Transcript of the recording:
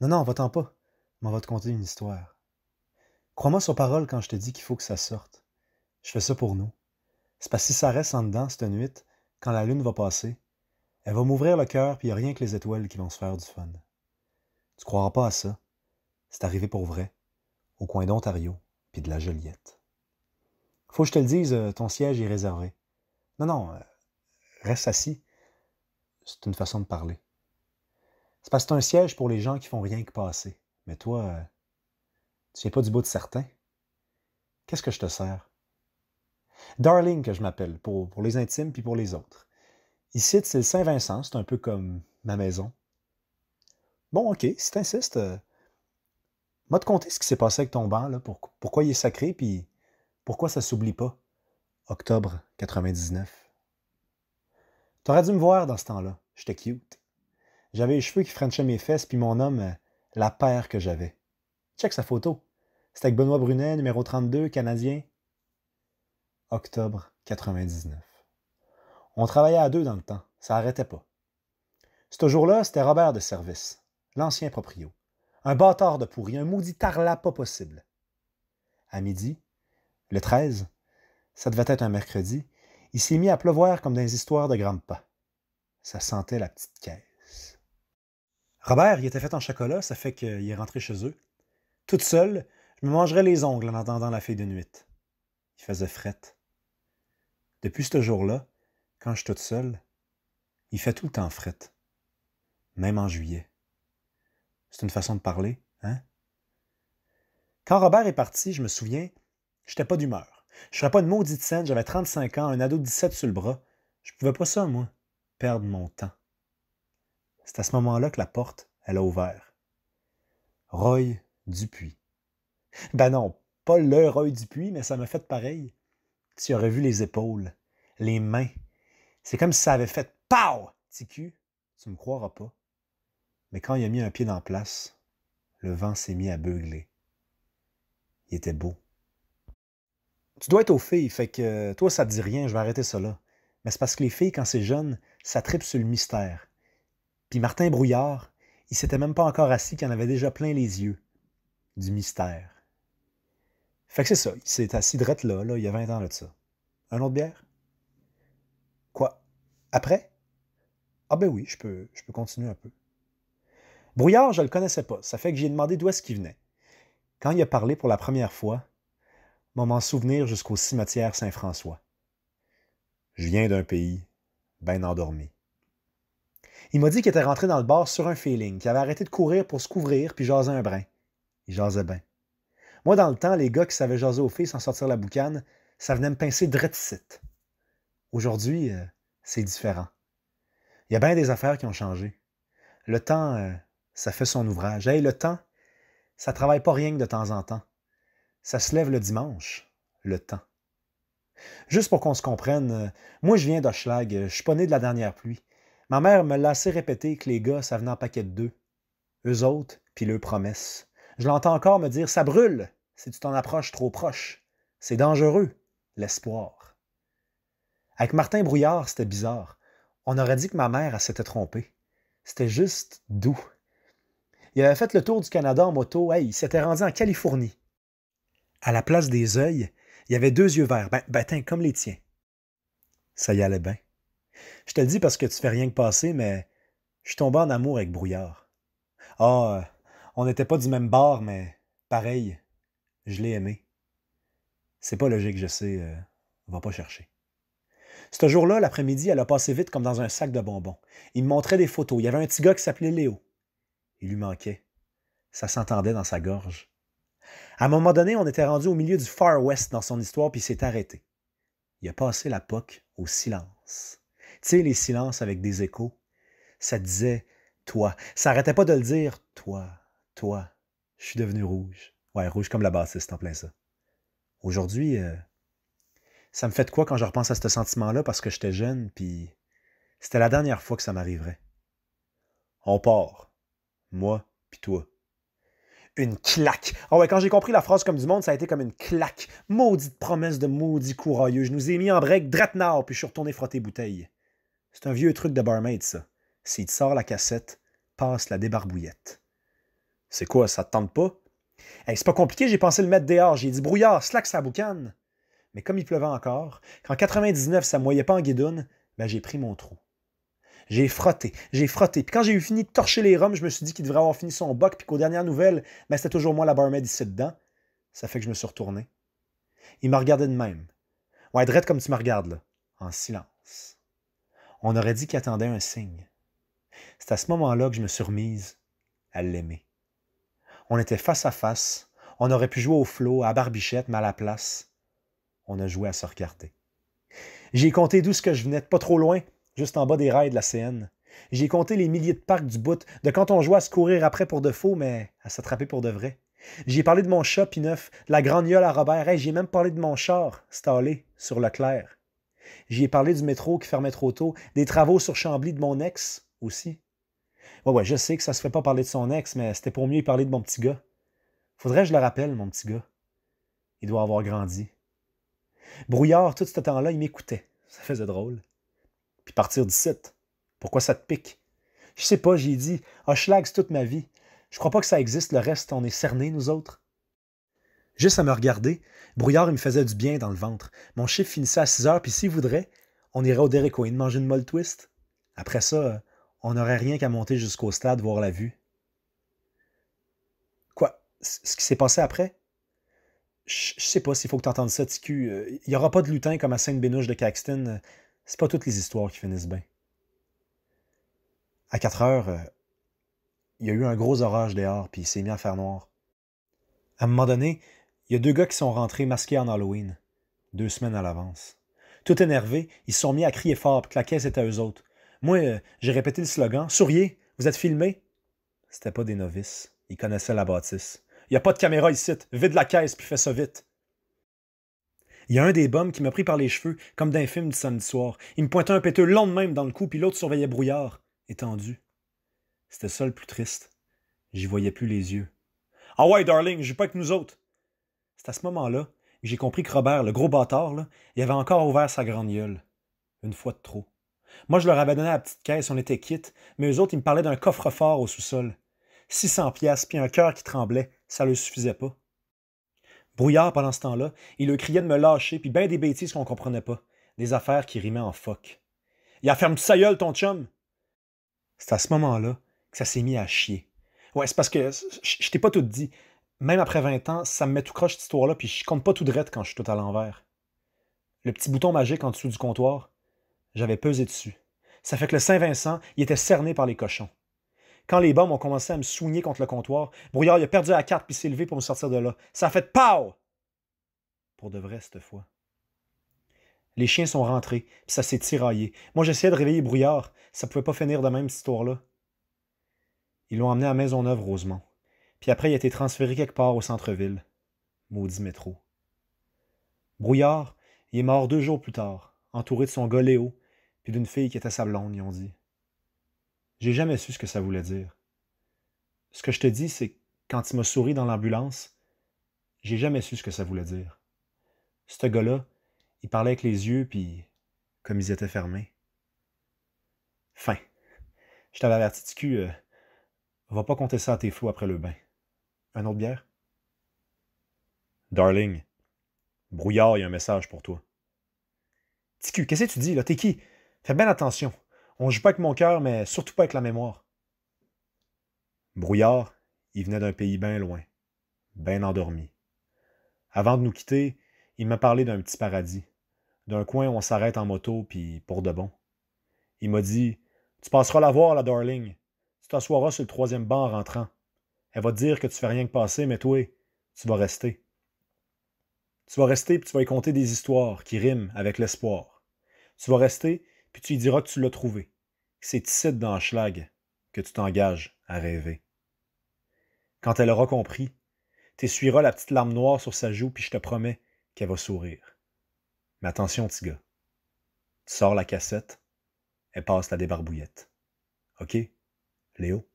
Non, non, va-t'en pas. Mais on va te conter une histoire. Crois-moi sur parole quand je te dis qu'il faut que ça sorte. Je fais ça pour nous. C'est parce que si ça reste en dedans cette nuit, quand la lune va passer, elle va m'ouvrir le cœur, puis il a rien que les étoiles qui vont se faire du fun. Tu croiras pas à ça. C'est arrivé pour vrai, au coin d'Ontario, puis de la Joliette. Faut que je te le dise, euh, ton siège est réservé. Non, non, euh, reste assis. C'est une façon de parler. C'est parce que c'est un siège pour les gens qui font rien que passer. Mais toi, euh, tu n'es pas du bout de certains. Qu'est-ce que je te sers? Darling, que je m'appelle, pour, les intimes puis pour les autres. Ici, c'est le Saint-Vincent, c'est un peu comme ma maison. Bon, ok, si t'insistes, euh, moi te compter ce qui s'est passé avec ton banc, pour, pourquoi il est sacré, puis pourquoi ça s'oublie pas. Octobre 99. T'aurais dû me voir dans ce temps-là, j'étais cute. J'avais les cheveux qui frenchaient mes fesses, puis mon homme, euh, la paire que j'avais. Check sa photo. C'était avec Benoît Brunet, numéro 32, Canadien. Octobre 99. On travaillait à deux dans le temps. Ça n'arrêtait pas. Ce jour-là, c'était Robert de service, l'ancien proprio. Un bâtard de pourri, un maudit tarlat pas possible. À midi, le 13, ça devait être un mercredi, il s'est mis à pleuvoir comme dans les histoires de pas. Ça sentait la petite caisse. Robert, il était fait en chocolat, ça fait qu'il est rentré chez eux. Toute seule, je me mangerais les ongles en entendant la fille de nuit. Il faisait frette. Depuis ce jour-là, quand je suis toute seule, il fait tout le temps frette. Même en juillet. C'est une façon de parler, hein? Quand Robert est parti, je me souviens, j'étais pas d'humeur. Je serais pas une maudite scène, j'avais 35 ans, un ado de 17 sur le bras. Je pouvais pas ça, moi, perdre mon temps. C'est à ce moment-là que la porte, elle a ouvert. Roy Dupuis. Ben non, pas le Roy Dupuis, mais ça m'a fait pareil. Tu aurais vu les épaules, les mains. C'est comme si ça avait fait PAU! Ticu, tu me croiras pas. Mais quand il a mis un pied en place, le vent s'est mis à beugler. Il était beau. Tu dois être aux filles, fait que euh, toi, ça te dit rien, je vais arrêter ça là. Mais c'est parce que les filles, quand c'est jeune, ça tripe sur le mystère. Puis Martin Brouillard, il s'était même pas encore assis qu'il en avait déjà plein les yeux du mystère. Fait que c'est ça, il s'est assis drette là, là, il y a 20 ans là de ça. Un autre bière? Quoi? Après? Ah ben oui, je peux, je peux continuer un peu. Brouillard, je ne le connaissais pas. Ça fait que j'ai demandé d'où est-ce qu'il venait. Quand il a parlé pour la première fois, on m'en souvenir jusqu'au cimetière Saint-François. Je viens d'un pays bien endormi. Il m'a dit qu'il était rentré dans le bar sur un feeling, qu'il avait arrêté de courir pour se couvrir puis jaser un brin. Il jasait bien. Moi, dans le temps, les gars qui savaient jaser au fil sans sortir la boucane, ça venait me pincer drette-site. Aujourd'hui, euh, c'est différent. Il y a bien des affaires qui ont changé. Le temps, euh, ça fait son ouvrage. Hey, le temps, ça travaille pas rien que de temps en temps. Ça se lève le dimanche, le temps. Juste pour qu'on se comprenne, euh, moi je viens d'Oschlag, je suis pas né de la dernière pluie. Ma mère me l'a répéter répété que les gars, ça venait en paquet de deux. Eux autres, puis leurs promesses. Je l'entends encore me dire Ça brûle si tu t'en approches trop proche. C'est dangereux, l'espoir. Avec Martin Brouillard, c'était bizarre. On aurait dit que ma mère, s'était trompée. C'était juste doux. Il avait fait le tour du Canada en moto. Hey, il s'était rendu en Californie. À la place des oeils, il y avait deux yeux verts, ben, ben comme les tiens. Ça y allait bien. Je te le dis parce que tu fais rien que passer, mais je suis tombé en amour avec Brouillard. Ah, euh, on n'était pas du même bord, mais pareil, je l'ai aimé. C'est pas logique, je sais, On euh, va pas chercher. Ce jour-là, l'après-midi, elle a passé vite comme dans un sac de bonbons. Il me montrait des photos. Il y avait un petit gars qui s'appelait Léo. Il lui manquait. Ça s'entendait dans sa gorge. À un moment donné, on était rendu au milieu du Far West dans son histoire, puis il s'est arrêté. Il a passé la poque au silence. Tu les silences avec des échos. Ça disait toi. Ça arrêtait pas de le dire toi, toi. Je suis devenu rouge. Ouais, rouge comme la bassiste, en plein ça. Aujourd'hui, euh, ça me fait de quoi quand je repense à ce sentiment-là parce que j'étais jeune, puis c'était la dernière fois que ça m'arriverait. On part. Moi, puis toi. Une claque. Ah ouais, quand j'ai compris la phrase comme du monde, ça a été comme une claque. Maudite promesse de maudit courageux. Je nous ai mis en break, nord, puis je suis retourné frotter bouteille. C'est un vieux truc de barmaid, ça. S'il te sort la cassette, passe la débarbouillette. C'est quoi, ça te tente pas? c'est pas compliqué, j'ai pensé le mettre dehors. J'ai dit brouillard, slack sa boucane. Mais comme il pleuvait encore, quand 99 ça moyait pas en guidoune, ben j'ai pris mon trou. J'ai frotté, j'ai frotté. Puis quand j'ai eu fini de torcher les rums, je me suis dit qu'il devrait avoir fini son boc, puis qu'aux dernières nouvelles, ben c'était toujours moi la barmaid ici dedans. Ça fait que je me suis retourné. Il m'a regardé de même. Ouais, drette comme tu me regardes, là, en silence on aurait dit qu'il attendait un signe. C'est à ce moment-là que je me suis remise à l'aimer. On était face à face, on aurait pu jouer au flot, à barbichette, mais à la place, on a joué à se regarder. J'ai compté d'où ce que je venais, pas trop loin, juste en bas des rails de la CN. J'ai compté les milliers de parcs du bout, de quand on jouait à se courir après pour de faux, mais à s'attraper pour de vrai. J'ai parlé de mon chat Pineuf, de la grande gueule à Robert, et j'ai même parlé de mon char, stallé, sur clair. J'y ai parlé du métro qui fermait trop tôt, des travaux sur Chambly de mon ex aussi. Ouais, ouais, je sais que ça se fait pas parler de son ex, mais c'était pour mieux parler de mon petit gars. Faudrait que je le rappelle, mon petit gars. Il doit avoir grandi. Brouillard, tout ce temps-là, il m'écoutait. Ça faisait drôle. Puis partir d'ici. Pourquoi ça te pique? Je sais pas, j'ai dit. Hochelag, ah, c'est toute ma vie. Je crois pas que ça existe, le reste, on est cernés, nous autres. Juste à me regarder, Brouillard, me faisait du bien dans le ventre. Mon chiffre finissait à 6 heures, puis s'il voudrait, on irait au Derek Wayne manger une molle twist. Après ça, on n'aurait rien qu'à monter jusqu'au stade voir la vue. Quoi Ce qui s'est passé après Je sais pas s'il faut que tu entendes ça, Ticu. Il euh, n'y aura pas de lutin comme à Sainte-Bénouche de Caxton. C'est pas toutes les histoires qui finissent bien. À 4 heures, il euh, y a eu un gros orage dehors, puis il s'est mis à faire noir. À un moment donné, il y a deux gars qui sont rentrés masqués en Halloween, deux semaines à l'avance. Tout énervés, ils se sont mis à crier fort, que la caisse était à eux autres. Moi, euh, j'ai répété le slogan Souriez, vous êtes filmés. C'était pas des novices. Ils connaissaient la bâtisse. Il n'y a pas de caméra ici. Vide la caisse, puis fais ça vite. Il y a un des bums qui m'a pris par les cheveux, comme d'un film du samedi soir. Il me pointait un péteux long de même dans le cou, puis l'autre surveillait brouillard, étendu. C'était ça le plus triste. J'y voyais plus les yeux. Ah ouais, darling, j'ai pas avec nous autres. C'est à ce moment-là que j'ai compris que Robert, le gros bâtard, il avait encore ouvert sa grande gueule. Une fois de trop. Moi, je leur avais donné la petite caisse, on était quitte, mais eux autres, ils me parlaient d'un coffre-fort au sous-sol. 600 pièces, puis un cœur qui tremblait, ça ne leur suffisait pas. Brouillard, pendant ce temps-là, il leur criait de me lâcher, puis ben des bêtises qu'on ne comprenait pas, des affaires qui rimaient en phoque. « Il a ferme sa gueule, ton chum! C'est à ce moment-là que ça s'est mis à chier. Ouais, c'est parce que je t'ai pas tout dit même après 20 ans, ça me met tout croche cette histoire-là, puis je compte pas tout de quand je suis tout à l'envers. Le petit bouton magique en dessous du comptoir, j'avais pesé dessus. Ça fait que le Saint-Vincent, il était cerné par les cochons. Quand les bombes ont commencé à me soigner contre le comptoir, Brouillard a perdu la carte puis s'est levé pour me sortir de là. Ça a fait PAU! Pour de vrai cette fois. Les chiens sont rentrés, puis ça s'est tiraillé. Moi, j'essayais de réveiller Brouillard. Ça pouvait pas finir de même, cette histoire-là. Ils l'ont emmené à Maisonneuve, Rosemont. Puis après, il a été transféré quelque part au centre-ville. Maudit métro. Brouillard, il est mort deux jours plus tard, entouré de son gars Léo, puis d'une fille qui était sa blonde, ils ont dit. J'ai jamais su ce que ça voulait dire. Ce que je te dis, c'est quand il m'a souri dans l'ambulance, j'ai jamais su ce que ça voulait dire. Ce gars-là, il parlait avec les yeux, puis comme ils étaient fermés. Fin. Je t'avais averti, de cul. Euh, va pas compter ça à tes flots après le bain. Un autre bière? Darling, brouillard, il y a un message pour toi. Ticu, qu'est-ce que tu dis, là? T'es qui? Fais bien attention. On joue pas avec mon cœur, mais surtout pas avec la mémoire. Brouillard, il venait d'un pays bien loin, bien endormi. Avant de nous quitter, il m'a parlé d'un petit paradis, d'un coin où on s'arrête en moto, puis pour de bon. Il m'a dit Tu passeras la voir, la darling. Tu t'assoiras sur le troisième banc en rentrant. Elle va te dire que tu fais rien que passer, mais toi, tu vas rester. Tu vas rester puis tu vas y conter des histoires qui riment avec l'espoir. Tu vas rester puis tu lui diras que tu l'as trouvé. C'est ici dans Schlag que tu t'engages à rêver. Quand elle aura compris, t'essuieras la petite larme noire sur sa joue puis je te promets qu'elle va sourire. Mais attention, petit gars. Tu sors la cassette, elle passe la débarbouillette. OK? Léo?